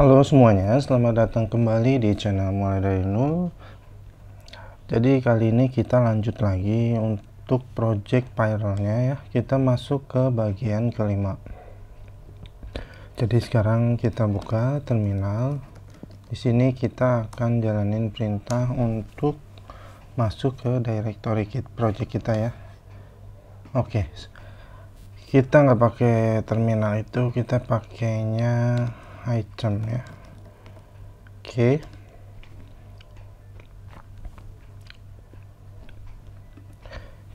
Halo semuanya, selamat datang kembali di channel Mulai Dari Nul. Jadi kali ini kita lanjut lagi untuk project viralnya ya. Kita masuk ke bagian kelima. Jadi sekarang kita buka terminal. Di sini kita akan jalanin perintah untuk masuk ke directory kit project kita ya. Oke. Okay kita nggak pakai terminal itu kita pakainya item ya oke oke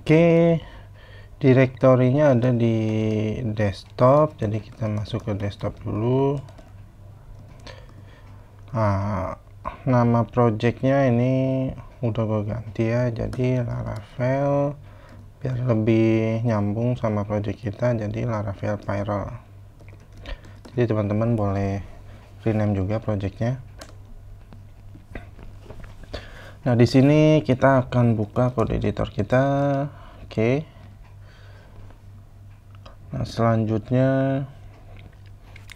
okay. direktorinya ada di desktop jadi kita masuk ke desktop dulu nah, nama projectnya ini udah gue ganti ya jadi laravel biar lebih nyambung sama project kita jadi laravel Viral jadi teman-teman boleh rename juga projectnya nah di sini kita akan buka kode editor kita oke okay. nah selanjutnya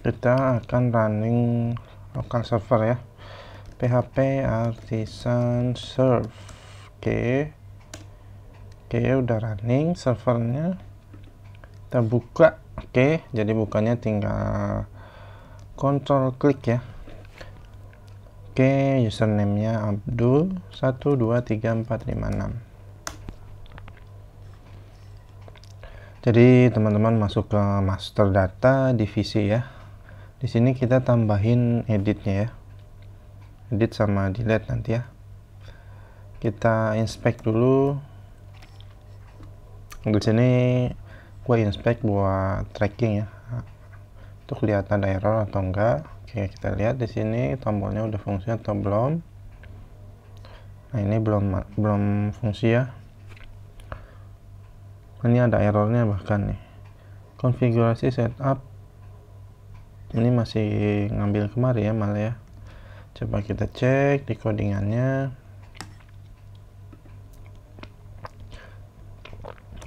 kita akan running local server ya php artisan serve oke okay. oke okay, udah running servernya kita buka oke jadi bukannya tinggal kontrol klik ya oke okay, username nya Abdul 123456 jadi teman-teman masuk ke master data divisi ya di sini kita tambahin editnya ya edit sama delete nanti ya kita inspect dulu di sini gue inspect buat tracking ya untuk kelihatan ada error atau enggak oke kita lihat di sini tombolnya udah fungsi atau belum nah ini belum belum fungsi ya ini ada errornya bahkan nih konfigurasi setup ini masih ngambil kemarin ya malah ya coba kita cek di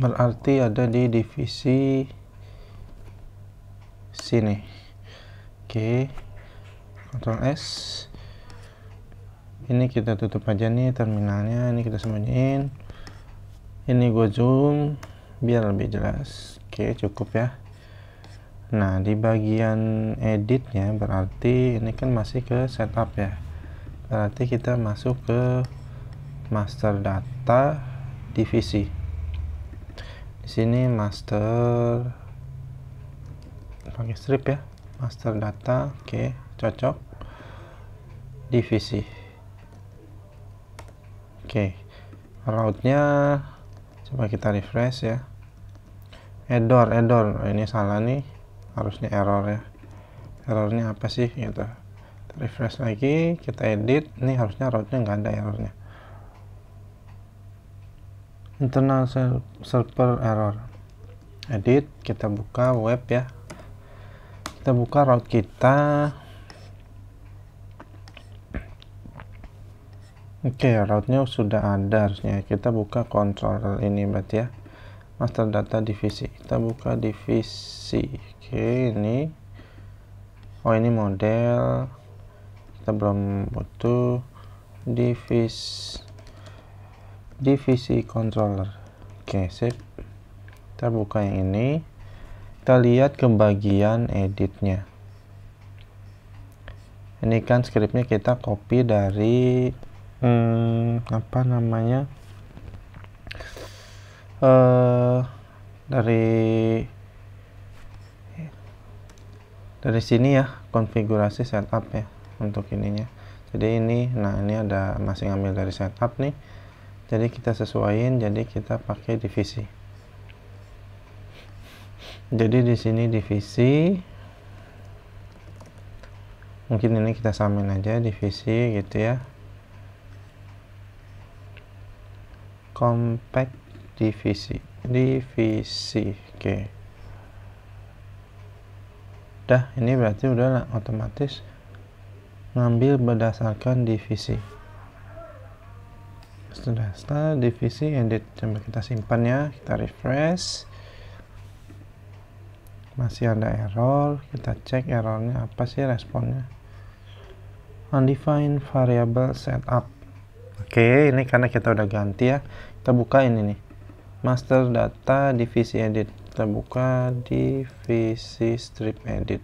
berarti ada di divisi sini oke okay. Ctrl S ini kita tutup aja nih terminalnya ini kita sembunyiin ini gua zoom biar lebih jelas oke okay, cukup ya nah di bagian editnya berarti ini kan masih ke setup ya berarti kita masuk ke master data divisi di sini master pakai strip ya master data oke okay, cocok divisi oke okay. route-nya coba kita refresh ya error error oh, ini salah nih harusnya error ya errornya apa sih gitu kita refresh lagi kita edit ini harusnya route-nya nggak ada errornya internal server error edit kita buka web ya kita buka route kita oke okay, route-nya sudah ada harusnya kita buka control ini berarti ya master data divisi kita buka divisi oke okay, ini oh ini model kita belum butuh divisi divisi controller oke sip kita buka yang ini kita lihat ke bagian editnya ini kan scriptnya kita copy dari hmm, apa namanya uh, dari dari sini ya konfigurasi setup ya untuk ininya jadi ini nah ini ada masih ngambil dari setup nih jadi kita sesuaiin jadi kita pakai divisi jadi di sini divisi mungkin ini kita samain aja divisi gitu ya compact divisi divisi oke okay. dah ini berarti udah lah, otomatis ngambil berdasarkan divisi sudah setelah divisi edit coba kita simpan ya kita refresh masih ada error kita cek errornya apa sih responnya undefined variable setup oke ini karena kita udah ganti ya kita buka ini nih master data divisi edit kita buka divisi strip edit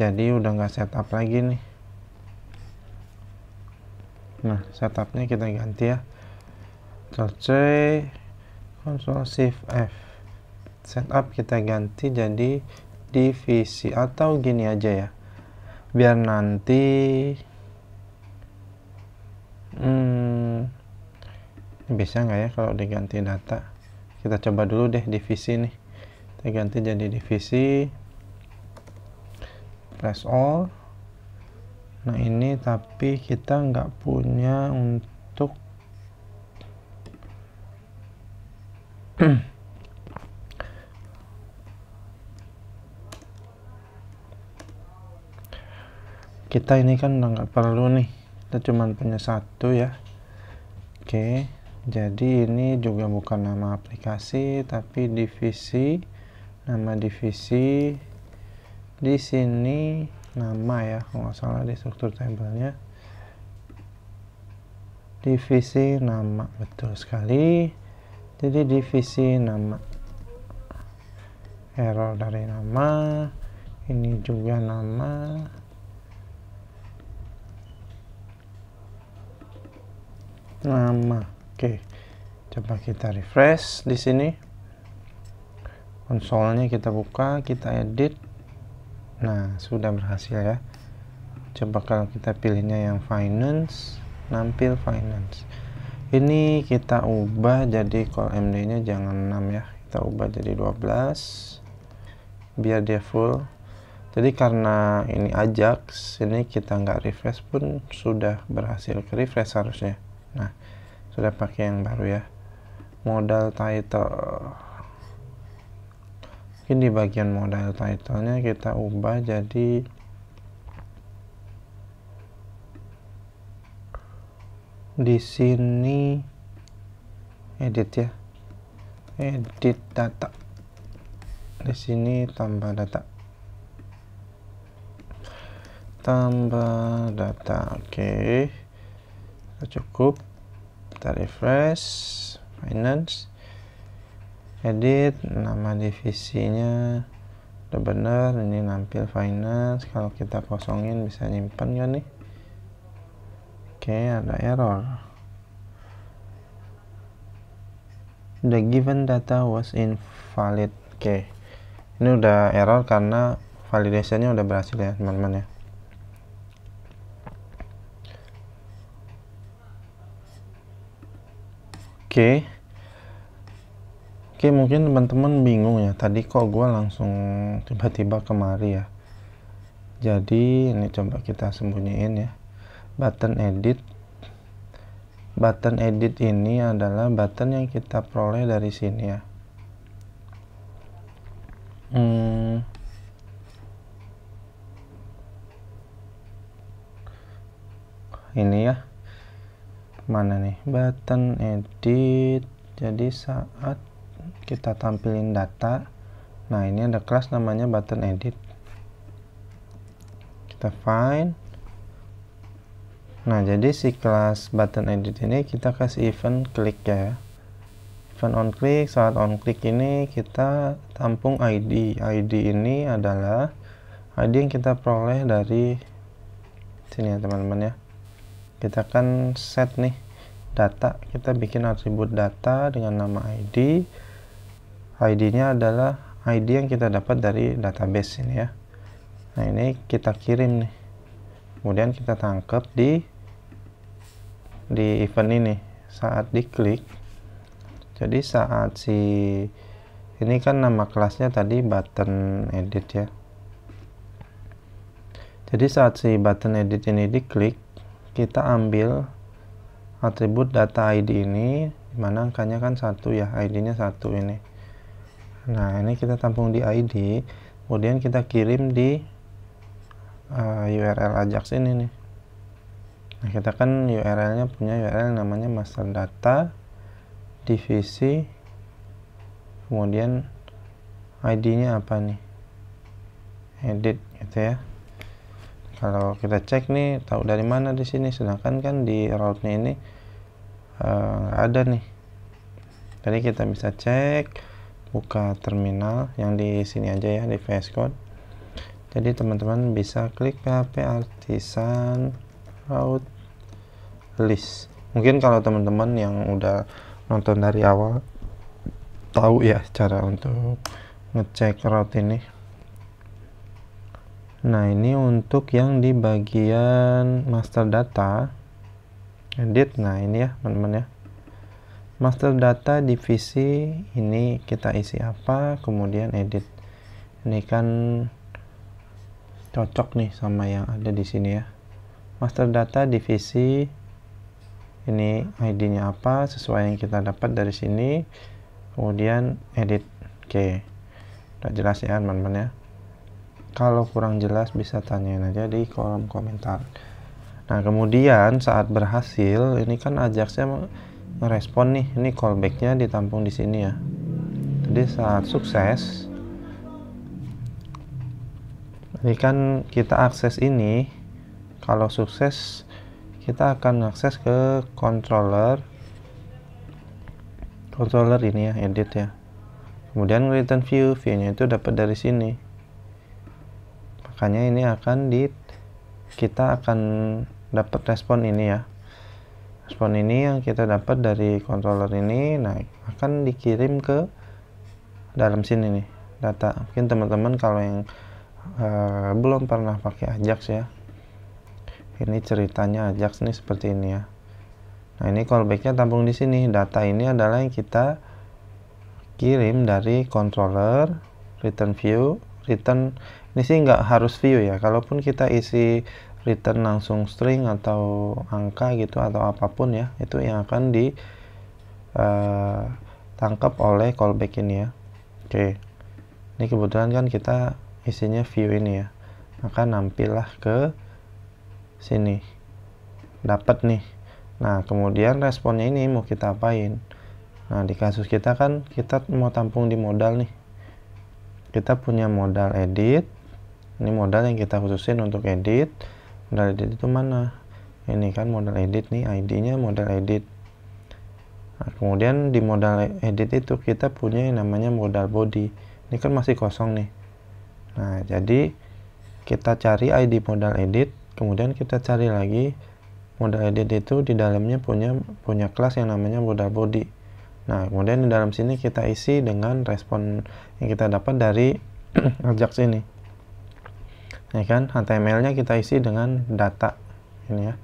jadi udah nggak setup lagi nih nah setupnya kita ganti ya Ctrl C Ctrl Shift F setup kita ganti jadi divisi atau gini aja ya biar nanti hmm, bisa nggak ya kalau diganti data kita coba dulu deh divisi nih kita ganti jadi divisi press all nah ini tapi kita nggak punya untuk kita ini kan udah nggak perlu nih kita cuma punya satu ya oke jadi ini juga bukan nama aplikasi tapi divisi nama divisi di sini nama ya kalau nggak salah di struktur tabelnya divisi nama betul sekali jadi divisi nama error dari nama ini juga nama nama oke coba kita refresh di sini konsolnya kita buka kita edit Nah, sudah berhasil ya. Coba kalau kita pilihnya yang finance, nampil finance. Ini kita ubah jadi call MD-nya jangan 6 ya. Kita ubah jadi 12 biar dia full. Jadi karena ini Ajax, ini kita nggak refresh pun sudah berhasil ke refresh harusnya. Nah, sudah pakai yang baru ya. Modal title mungkin di bagian modal title-nya kita ubah jadi di sini edit ya edit data di sini tambah data tambah data oke okay. cukup kita refresh finance edit nama divisinya udah bener ini nampil finance kalau kita kosongin bisa nyimpan gak nih oke ada error the given data was invalid oke ini udah error karena validationnya udah berhasil ya teman-teman ya oke Oke, mungkin teman-teman bingung ya. Tadi kok gue langsung tiba-tiba kemari ya. Jadi ini coba kita sembunyiin ya. Button edit. Button edit ini adalah button yang kita peroleh dari sini ya. Hmm. Ini ya. Mana nih? Button edit. Jadi saat kita tampilin data nah ini ada kelas namanya button edit kita find nah jadi si kelas button edit ini kita kasih event klik ya event on click saat on click ini kita tampung ID ID ini adalah ID yang kita peroleh dari sini ya teman-teman ya kita kan set nih data kita bikin atribut data dengan nama ID ID-nya adalah ID yang kita dapat dari database ini ya. Nah, ini kita kirim nih. Kemudian kita tangkap di di event ini saat diklik. Jadi saat si ini kan nama kelasnya tadi button edit ya. Jadi saat si button edit ini diklik, kita ambil atribut data ID ini, dimana angkanya kan satu ya, ID-nya satu ini nah ini kita tampung di id kemudian kita kirim di uh, eh, url ajax ini nih nah kita kan url nya punya url namanya master data divisi kemudian id nya apa nih edit gitu ya kalau kita cek nih tahu dari mana di sini sedangkan kan di route-nya ini uh, ada nih jadi kita bisa cek buka terminal yang di sini aja ya di VS Code jadi teman-teman bisa klik PHP artisan route list mungkin kalau teman-teman yang udah nonton dari awal tahu ya cara untuk ngecek route ini nah ini untuk yang di bagian master data edit nah ini ya teman-teman ya master data divisi ini kita isi apa kemudian edit ini kan cocok nih sama yang ada di sini ya master data divisi ini ID-nya apa sesuai yang kita dapat dari sini kemudian edit oke udah jelas ya teman-teman ya kalau kurang jelas bisa tanyain aja di kolom komentar nah kemudian saat berhasil ini kan ajaksnya merespon nih ini callbacknya ditampung di sini ya jadi saat sukses ini kan kita akses ini kalau sukses kita akan akses ke controller controller ini ya edit ya kemudian return view view nya itu dapat dari sini makanya ini akan di kita akan dapat respon ini ya respon ini yang kita dapat dari controller ini nah akan dikirim ke dalam sini nih data mungkin teman-teman kalau yang uh, belum pernah pakai Ajax ya ini ceritanya Ajax nih seperti ini ya nah ini callbacknya tampung di sini data ini adalah yang kita kirim dari controller return view return ini sih nggak harus view ya kalaupun kita isi return langsung string atau angka gitu atau apapun ya itu yang akan ditangkap eh, uh, oleh callback ini ya oke okay. ini kebetulan kan kita isinya view ini ya maka nampilah ke sini dapat nih nah kemudian responnya ini mau kita apain nah di kasus kita kan kita mau tampung di modal nih kita punya modal edit ini modal yang kita khususin untuk edit modal edit itu mana ini kan modal edit nih ID-nya modal edit nah, kemudian di modal edit itu kita punya yang namanya modal body ini kan masih kosong nih nah jadi kita cari ID modal edit kemudian kita cari lagi modal edit itu di dalamnya punya punya kelas yang namanya modal body nah kemudian di dalam sini kita isi dengan respon yang kita dapat dari Ajax ini ya kan HTML-nya kita isi dengan data ini ya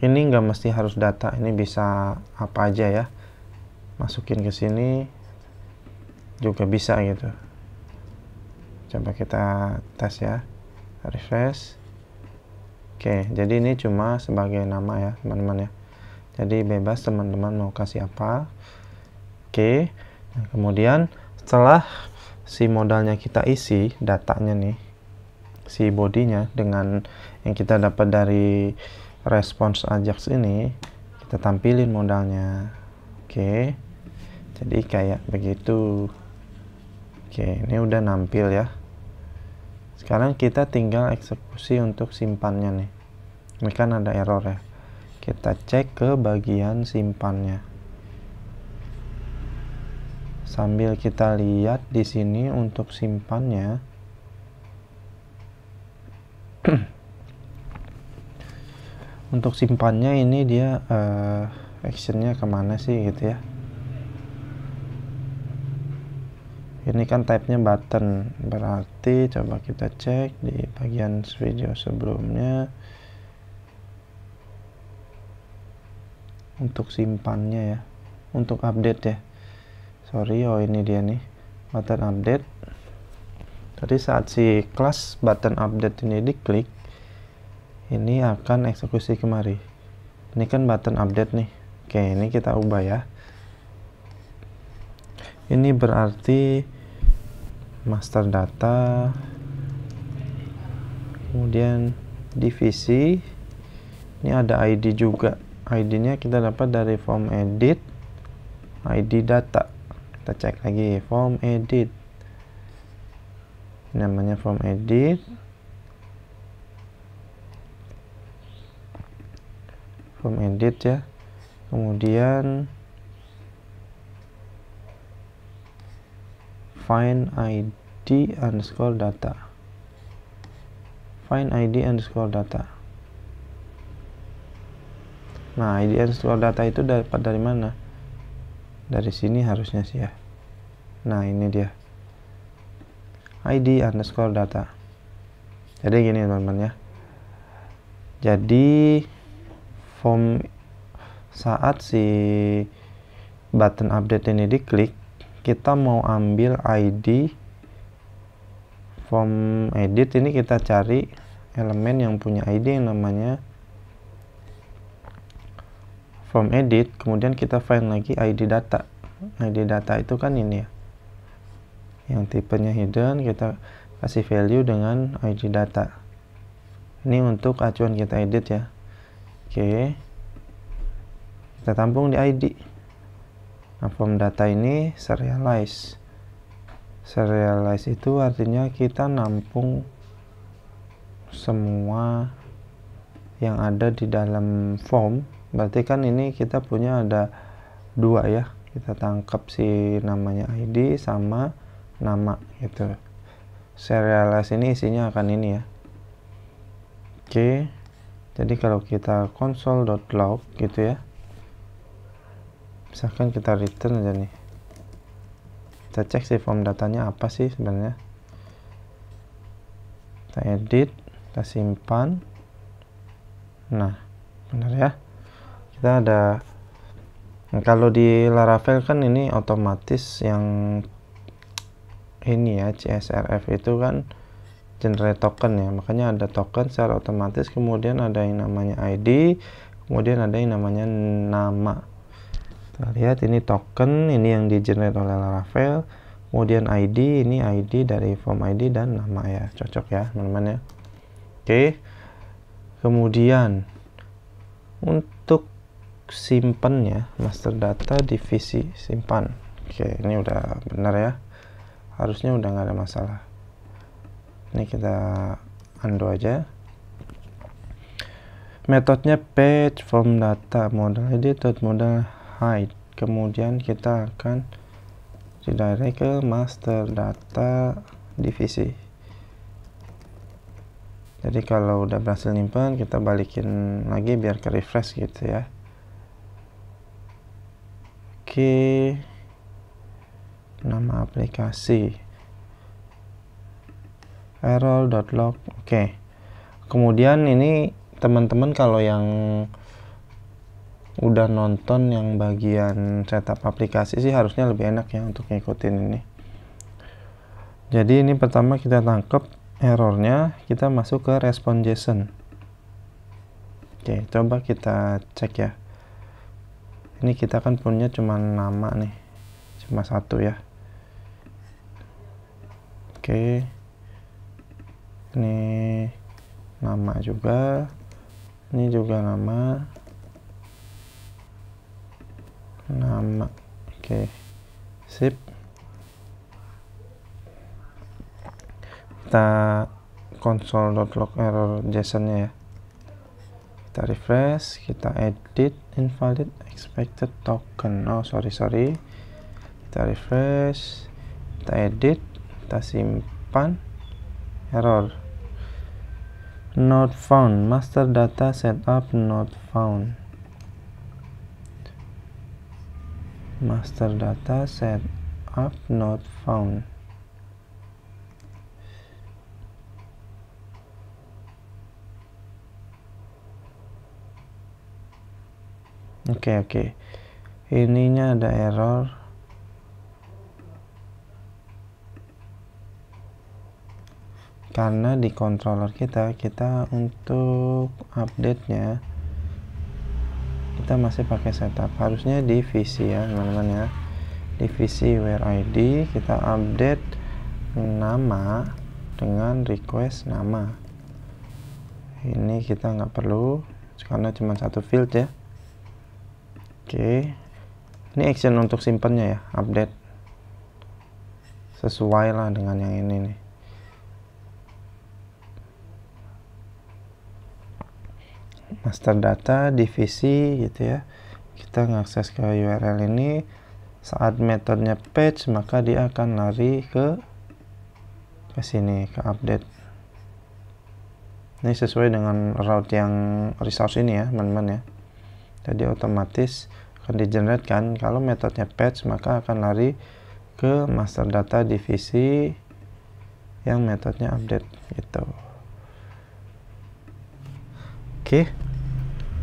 ini nggak mesti harus data ini bisa apa aja ya masukin ke sini juga bisa gitu coba kita tes ya refresh oke jadi ini cuma sebagai nama ya teman-teman ya jadi bebas teman-teman mau kasih apa oke nah, kemudian setelah si modalnya kita isi datanya nih si bodinya dengan yang kita dapat dari respons Ajax ini kita tampilin modalnya oke jadi kayak begitu oke ini udah nampil ya sekarang kita tinggal eksekusi untuk simpannya nih ini kan ada error ya kita cek ke bagian simpannya sambil kita lihat di sini untuk simpannya untuk simpannya ini dia uh, actionnya kemana sih gitu ya ini kan type-nya button berarti coba kita cek di bagian video sebelumnya untuk simpannya ya untuk update ya sorry oh ini dia nih button update jadi saat si kelas button update ini diklik, ini akan eksekusi kemari. Ini kan button update nih. Oke, ini kita ubah ya. Ini berarti master data kemudian divisi ini ada ID juga ID-nya kita dapat dari form edit ID data kita cek lagi form edit namanya form edit form edit ya kemudian find id underscore data find id underscore data nah id underscore data itu dapat dari mana dari sini harusnya sih ya nah ini dia id underscore data jadi gini teman-teman ya jadi form saat si button update ini diklik kita mau ambil ID form edit ini kita cari elemen yang punya ID yang namanya form edit kemudian kita find lagi ID data ID data itu kan ini ya yang tipenya hidden kita kasih value dengan id data ini untuk acuan kita edit ya oke kita tampung di id nah form data ini serialize serialize itu artinya kita nampung semua yang ada di dalam form berarti kan ini kita punya ada dua ya kita tangkap si namanya ID sama nama gitu serialize ini isinya akan ini ya oke jadi kalau kita console.log gitu ya misalkan kita return aja nih kita cek si form datanya apa sih sebenarnya kita edit kita simpan nah benar ya kita ada kalau di Laravel kan ini otomatis yang ini ya CSRF itu kan generate token ya makanya ada token secara otomatis kemudian ada yang namanya ID kemudian ada yang namanya nama kita lihat ini token ini yang di generate oleh Laravel kemudian ID ini ID dari form ID dan nama ya cocok ya teman-teman ya oke kemudian untuk simpan ya master data divisi simpan oke ini udah benar ya harusnya udah nggak ada masalah ini kita undo aja metodenya page from data model edit model hide kemudian kita akan redirect ke master data divisi jadi kalau udah berhasil nyimpan kita balikin lagi biar ke refresh gitu ya oke okay nama aplikasi error.log oke okay. kemudian ini teman-teman kalau yang udah nonton yang bagian setup aplikasi sih harusnya lebih enak ya untuk ngikutin ini jadi ini pertama kita tangkap errornya kita masuk ke respon JSON oke okay, coba kita cek ya ini kita kan punya cuma nama nih cuma satu ya oke ini nama juga ini juga nama nama oke sip kita console.log error JSON-nya ya kita refresh kita edit invalid expected token oh sorry sorry kita refresh kita edit kita simpan error not found master data setup not found master data setup not found oke okay, oke okay. ininya ada error karena di controller kita kita untuk update nya kita masih pakai setup harusnya di VC ya teman-teman ya di VC where ID kita update nama dengan request nama ini kita nggak perlu karena cuma satu field ya oke ini action untuk simpennya ya update sesuai lah dengan yang ini nih master data divisi gitu ya kita mengakses ke URL ini saat metodenya page maka dia akan lari ke ke sini ke update ini sesuai dengan route yang resource ini ya teman-teman ya jadi otomatis akan di-generate kan kalau metodenya page maka akan lari ke master data divisi yang metodenya update gitu oke okay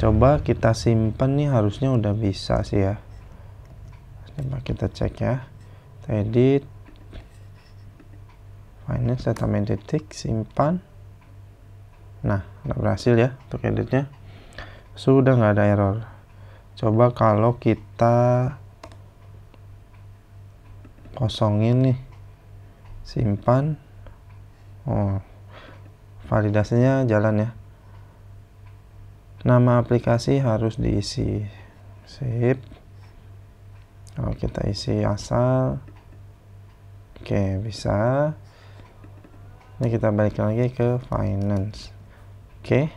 coba kita simpan nih harusnya udah bisa sih ya coba kita cek ya kita edit finance data titik simpan nah udah berhasil ya untuk editnya sudah nggak ada error coba kalau kita kosongin nih simpan oh validasinya jalan ya nama aplikasi harus diisi sip kalau kita isi asal oke bisa ini kita balik lagi ke finance oke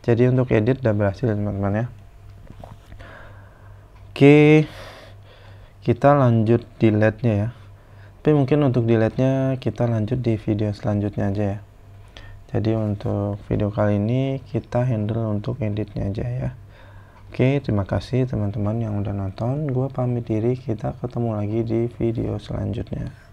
jadi untuk edit udah berhasil teman-teman ya oke kita lanjut delete nya ya tapi mungkin untuk delete nya kita lanjut di video selanjutnya aja ya jadi untuk video kali ini kita handle untuk editnya aja ya oke terima kasih teman-teman yang udah nonton gue pamit diri kita ketemu lagi di video selanjutnya